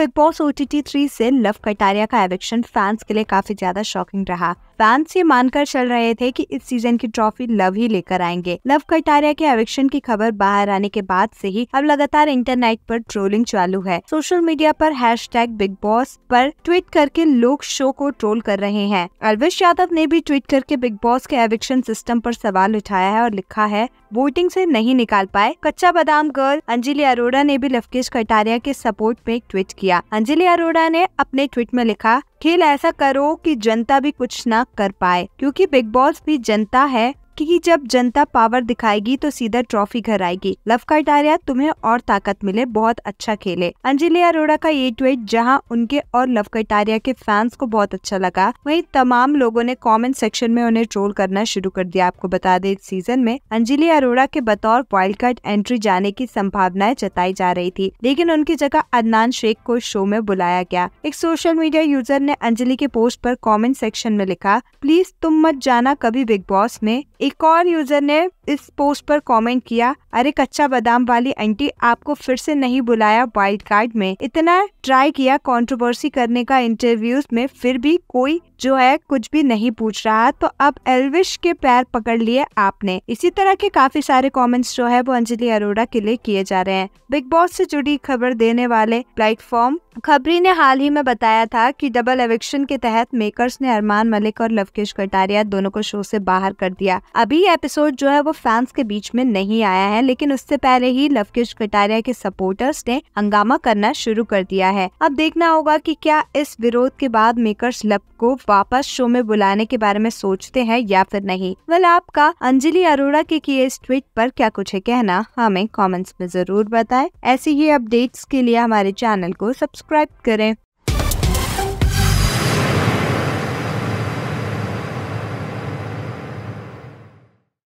big boss O T T three से लव कटारिया का eviction fans के लिए काफी ज्यादा शॉकिंग रहा फैंस ये मानकर चल रहे थे कि इस सीजन की ट्रॉफी लव ही लेकर आएंगे लव कटारिया के एविक्शन की खबर बाहर आने के बाद से ही अब लगातार इंटरनेट पर ट्रोलिंग चालू है सोशल मीडिया पर टैग बिग बॉस पर ट्वीट करके लोग शो को ट्रोल कर रहे हैं अलविश यादव ने भी ट्वीट करके बिग बॉस के एविक्शन सिस्टम पर सवाल उठाया है और लिखा है वोटिंग से नहीं निकाल पाए कच्चा बादाम गर्ल अंजलि अरोड़ा ने भी लवकेश कटारिया के सपोर्ट में ट्वीट किया किया अंजलि अरोड़ा ने अपने ट्वीट में लिखा खेल ऐसा करो कि जनता भी कुछ ना कर पाए क्योंकि बिग बॉस भी जनता है कि जब जनता पावर दिखाएगी तो सीधा ट्रॉफी घर आएगी लव कटारिया तुम्हें और ताकत मिले बहुत अच्छा खेले अंजलि अरोड़ा का ये ट्वीट जहां उनके और लव कटारिया के फैंस को बहुत अच्छा लगा वहीं तमाम लोगों ने कमेंट सेक्शन में उन्हें ट्रोल करना शुरू कर दिया आपको बता दें इस सीजन में अंजलि अरोड़ा के बतौर वाइल्ड कार्ड एंट्री जाने की संभावनाएं जताई जा रही थी लेकिन उनकी जगह अदनान शेख को शो में बुलाया गया एक सोशल मीडिया यूजर ने अंजलि के पोस्ट पर कमेंट सेक्शन में लिखा प्लीज तुम मत जाना कभी बिग बॉस में एक एक और यूजर ने इस पोस्ट पर कमेंट किया अरे कच्चा बादाम वाली आंटी आपको फिर से नहीं बुलाया वाइल्ड कार्ड में इतना ट्राई किया कंट्रोवर्सी करने का इंटरव्यूज में फिर भी कोई जो है कुछ भी नहीं पूछ रहा तो अब एलविश के पैर पकड़ लिए आपने इसी तरह के काफी सारे कमेंट्स जो है वो अंजलि अरोड़ा के लिए किए जा रहे हैं बिग बॉस से जुड़ी खबर देने वाले प्लेटफॉर्म खबरी ने हाल ही में बताया था कि डबल एविक्शन के तहत मेकर्स ने अरमान मलिक और लवकेश कटारिया दोनों को शो से बाहर कर दिया अभी एपिसोड जो है वो फैंस के बीच में नहीं आया है लेकिन उससे पहले ही लवकेश कटारिया के सपोर्टर्स ने हंगामा करना शुरू कर दिया है अब देखना होगा कि क्या इस विरोध के बाद मेकर्स लव को वापस शो में बुलाने के बारे में सोचते हैं या फिर नहीं वेल आपका अंजलि अरोड़ा के किए इस ट्वीट पर क्या कुछ है कहना हमें कमेंट्स में जरूर बताएं ऐसी ही अपडेट्स के लिए हमारे चैनल को सब्सक्राइब करें